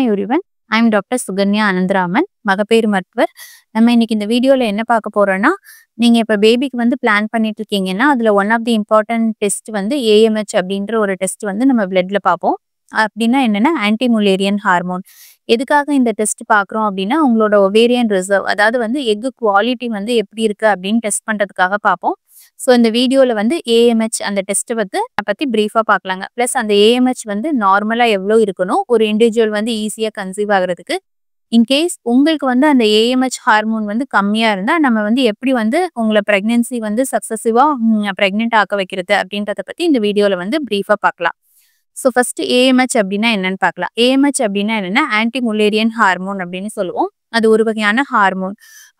hi ஒருவன் I'm doctor Sukanya Anantharaman மகப்பேறு மருத்துவர் நம்ம இன்னைக்கு இந்த வீடியோவில் என்ன பார்க்க போறோம்னா நீங்க இப்போ பேபிக்கு வந்து பிளான் பண்ணிட்டு இருக்கீங்கன்னா அதில் one of the important test வந்து ஏஎம்ஹெச் அப்படின்ற ஒரு டெஸ்ட் வந்து நம்ம பிளட்ல பார்ப்போம் அப்படின்னா என்னென்னா ஆன்டிமுலேரியன் ஹார்மோன் எதுக்காக இந்த டெஸ்ட் பார்க்குறோம் அப்படின்னா உங்களோட ஒவேரியன் ரிசர்வ் அதாவது வந்து எக்கு குவாலிட்டி வந்து எப்படி இருக்குது அப்படின்னு டெஸ்ட் பண்ணுறதுக்காக பார்ப்போம் ஸோ இந்த வீடியோவில் வந்து ஏஎம்ஹெச் அந்த டெஸ்ட்டை வந்து பற்றி ப்ரீஃபாக பார்க்கலாங்க ப்ளஸ் அந்த ஏஎம்ஹெச் வந்து நார்மலாக எவ்வளோ இருக்கணும் ஒரு இண்டிவிஜுவல் வந்து ஈஸியாக கன்சீவ் ஆகிறதுக்கு இன்கேஸ் உங்களுக்கு வந்து அந்த ஏஎம்ஹெச் ஹார்மோன் வந்து கம்மியாக இருந்தால் நம்ம வந்து எப்படி வந்து உங்களை ப்ரெக்னென்சி வந்து சக்ஸஸிவாக ப்ரெக்னென்ட் ஆக்க வைக்கிறது அப்படின்றத பற்றி இந்த வீடியோவில் வந்து ப்ரீஃபாக பார்க்கலாம் ஸோ ஃபர்ஸ்ட் ஏஎம்ஹெச் அப்படின்னா என்னன்னு பார்க்கலாம் ஏஎம்ஹெச் அப்படின்னா என்னென்னா ஆன்டி முலேரியன் ஹார்மோன் அப்படின்னு சொல்லுவோம் அது ஒரு வகையான ஹார்மோன்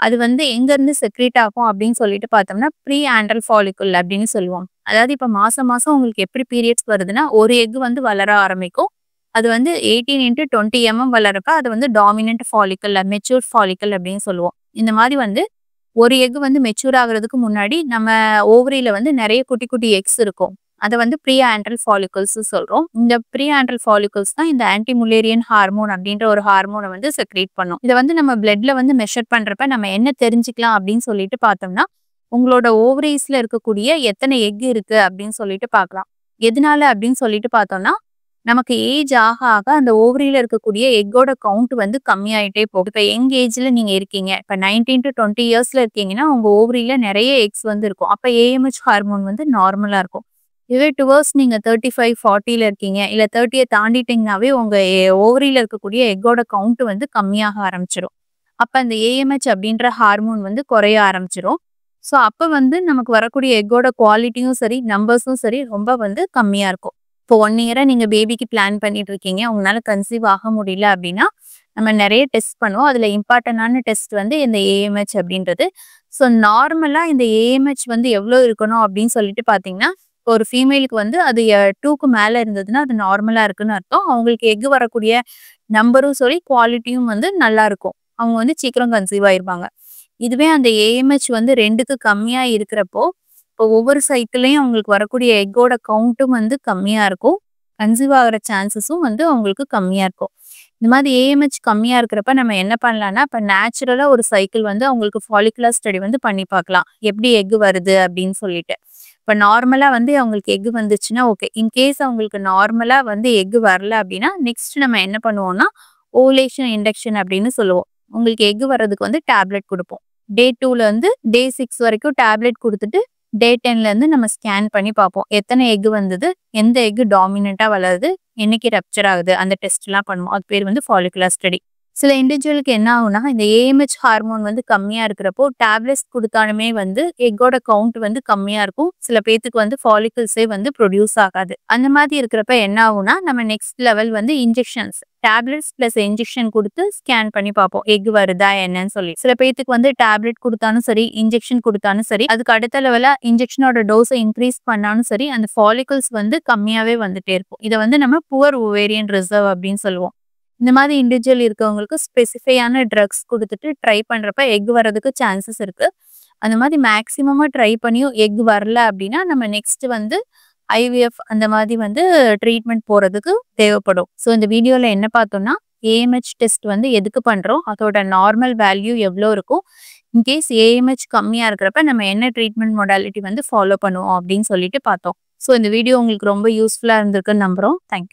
அது வந்து எங்கேருந்து செக்ரேட் ஆகும் அப்படின்னு சொல்லிட்டு பார்த்தோம்னா ப்ரீ ஆண்டல் ஃபாலிக்குல் அப்படின்னு சொல்லுவோம் அதாவது இப்போ மாதம் மாதம் உங்களுக்கு எப்படி பீரியட்ஸ் வருதுன்னா ஒரு எக் வந்து வளர ஆரம்பிக்கும் அது வந்து எயிட்டீன் இன்ட்டு டுவெண்ட்டி எம்எம் வளரப்ப அது வந்து டாமினன்ட் ஃபாலிக்கல் மெச்சூர் ஃபாலிக்கல் அப்படின்னு சொல்லுவோம் இந்த மாதிரி வந்து ஒரு எக் வந்து மெச்சூர் ஆகுறதுக்கு முன்னாடி நம்ம ஓவரியில் வந்து நிறைய குட்டி குட்டி எக்ஸ் இருக்கும் அதை வந்து ப்ரீ ஆண்ட்ரல் ஃபாலிகல்ஸ் சொல்றோம் இந்த ப்ரீ ஆண்ட்ரல் ஃபாலிகல்ஸ் தான் இந்த ஆன்டி முலேரியன் ஹார்மோன் அப்படின்ற ஒரு ஹார்மோனை வந்து செக்ரேட் பண்ணும் இதை வந்து நம்ம பிளட்ல வந்து மெஷர் பண்றப்ப நம்ம என்ன தெரிஞ்சுக்கலாம் அப்படின்னு சொல்லிட்டு பார்த்தோம்னா உங்களோட ஓவரேஸ்ல இருக்கக்கூடிய எத்தனை எக் இருக்கு அப்படின்னு சொல்லிட்டு பார்க்கலாம் எதனால அப்படின்னு சொல்லிட்டு பார்த்தோம்னா நமக்கு ஏஜ் ஆக ஆக அந்த ஓவரியில இருக்கக்கூடிய எக்கோட கவுண்ட் வந்து கம்மியாயிட்டே போகும் இப்போ யங் ஏஜ்ல நீங்க இருக்கீங்க இப்போ நைன்டீன் டு டுவெண்ட்டி இயர்ஸ்ல இருக்கீங்கன்னா உங்க ஓவரியில நிறைய எக்ஸ் வந்து இருக்கும் அப்போ ஏஎம்ஹெச் ஹார்மோன் வந்து நார்மலா இருக்கும் இதே டுவர்ஸ் நீங்க தேர்ட்டி ஃபைவ் ஃபார்ட்டியில் இருக்கீங்க இல்ல தேர்ட்டியை தாண்டிட்டீங்கனாவே உங்க ஓவரியில் இருக்கக்கூடிய எக்கோட கவுண்ட் வந்து கம்மியாக ஆரம்பிச்சிடும் அப்ப அந்த ஏஎம்ஹெச் அப்படின்ற ஹார்மோன் வந்து குறைய ஆரம்பிச்சிடும் ஸோ அப்போ வந்து நமக்கு வரக்கூடிய எக்கோட குவாலிட்டியும் சரி நம்பர்ஸும் சரி ரொம்ப வந்து கம்மியாக இருக்கும் இப்போ ஒன் இயராக நீங்கள் பேபிக்கு பிளான் பண்ணிட்டு இருக்கீங்க உங்களால் கன்சீவ் ஆக முடியல அப்படின்னா நம்ம நிறைய டெஸ்ட் பண்ணுவோம் அதில் இம்பார்ட்டண்டான டெஸ்ட் வந்து இந்த ஏஎம்ஹெச் அப்படின்றது ஸோ நார்மலாக இந்த ஏஎம்ஹெச் வந்து எவ்வளோ இருக்கணும் அப்படின்னு சொல்லிட்டு பார்த்தீங்கன்னா இப்போ ஒரு ஃபீமேலுக்கு வந்து அது டூக்கு மேலே இருந்ததுன்னா அது நார்மலாக இருக்குன்னு அர்த்தம் அவங்களுக்கு எக் வரக்கூடிய நம்பரும் சரி குவாலிட்டியும் வந்து நல்லா இருக்கும் அவங்க வந்து சீக்கிரம் கன்சீவ் ஆயிருப்பாங்க இதுவே அந்த ஏஎம்ஹெச் வந்து ரெண்டுக்கு கம்மியாக இருக்கிறப்போ இப்போ ஒவ்வொரு சைக்கிளையும் அவங்களுக்கு வரக்கூடிய எக்கோட கவுண்ட்டும் வந்து கம்மியாக இருக்கும் கன்சீவ் ஆகிற சான்சஸும் வந்து அவங்களுக்கு கம்மியாக இருக்கும் இந்த மாதிரி ஏஎம்ஹெச் கம்மியாக இருக்கிறப்ப நம்ம என்ன பண்ணலாம்னா இப்போ நேச்சுரலாக ஒரு சைக்கிள் வந்து அவங்களுக்கு ஃபாலிகுலர் ஸ்டடி வந்து பண்ணி பார்க்கலாம் எப்படி எக் வருது அப்படின்னு சொல்லிட்டு இப்போ நார்மலாக வந்து அவங்களுக்கு எக் வந்துச்சுன்னா ஓகே இன்கேஸ் அவங்களுக்கு நார்மலாக வந்து எக் வரல அப்படின்னா நெக்ஸ்ட் நம்ம என்ன பண்ணுவோம்னா ஓலேஷன் இண்டக்ஷன் அப்படின்னு சொல்லுவோம் உங்களுக்கு எக் வர்றதுக்கு வந்து டேப்லெட் கொடுப்போம் டே டூலேருந்து டே சிக்ஸ் வரைக்கும் டேப்லெட் கொடுத்துட்டு டே டென்லேருந்து நம்ம ஸ்கேன் பண்ணி பார்ப்போம் எத்தனை எக் வந்தது எந்த எக் டாமினா வளருது என்னைக்கு ரப்சர் ஆகுது அந்த எல்லாம் பண்ணுவோம் அது பேர் வந்து ஃபாலிகுலர் ஸ்டடி சில இண்டிவிஜுவலுக்கு என்ன ஆகும்னா இந்த ஏஎம்ஹெச் ஹார்மோன் வந்து கம்மியாக இருக்கிறப்போ டேப்லெட்ஸ் கொடுத்தாலுமே வந்து எக்கோட கவுண்ட் வந்து கம்மியாக இருக்கும் சில பேத்துக்கு வந்து ஃபாலிகல்ஸே வந்து ப்ரொடியூஸ் ஆகாது அந்த மாதிரி இருக்கிறப்ப என்ன ஆகும்னா நம்ம நெக்ஸ்ட் லெவல் வந்து இன்ஜெக்ஷன்ஸ் டேப்லெட்ஸ் பிளஸ் இன்ஜெக்ஷன் கொடுத்து ஸ்கேன் பண்ணி பார்ப்போம் எக் வருதா என்னன்னு சொல்லி சில பேத்துக்கு வந்து டேப்லெட் கொடுத்தாலும் சரி இன்ஜெக்ஷன் கொடுத்தாலும் சரி அதுக்கு அடுத்த லெவலா இன்ஜெக்ஷனோட டோஸை இன்க்ரீஸ் பண்ணாலும் சரி அந்த ஃபாலிகல்ஸ் வந்து கம்மியாவே வந்துட்டே இருக்கும் இதை வந்து நம்ம புவர் ஓவேரியன் ரிசர்வ் அப்படின்னு சொல்லுவோம் இந்த மாதிரி இண்டிவிஜுவல் இருக்கவங்களுக்கு ஸ்பெசிஃபையான ட்ரக்ஸ் கொடுத்துட்டு ட்ரை பண்ணுறப்ப எக் வர்றதுக்கு சான்சஸ் இருக்குது அந்த மாதிரி மேக்ஸிமமாக ட்ரை பண்ணியும் எக் வரல அப்படின்னா நம்ம நெக்ஸ்ட் வந்து ஐவிஎஃப் அந்த மாதிரி வந்து ட்ரீட்மெண்ட் போகிறதுக்கு தேவைப்படும் ஸோ இந்த வீடியோவில் என்ன பார்த்தோம்னா ஏஎம்ஹெச் டெஸ்ட் வந்து எதுக்கு பண்ணுறோம் அதோட நார்மல் வேல்யூ எவ்வளோ இருக்கும் இன்கேஸ் ஏஎம்ஹெச் கம்மியாக இருக்கிறப்ப நம்ம என்ன ட்ரீட்மெண்ட் மொடாலிட்டி வந்து ஃபாலோ பண்ணுவோம் அப்படின்னு சொல்லிட்டு பார்த்தோம் ஸோ இந்த வீடியோ உங்களுக்கு ரொம்ப யூஸ்ஃபுல்லாக இருந்திருக்குன்னு நம்புகிறோம் தேங்க்யூ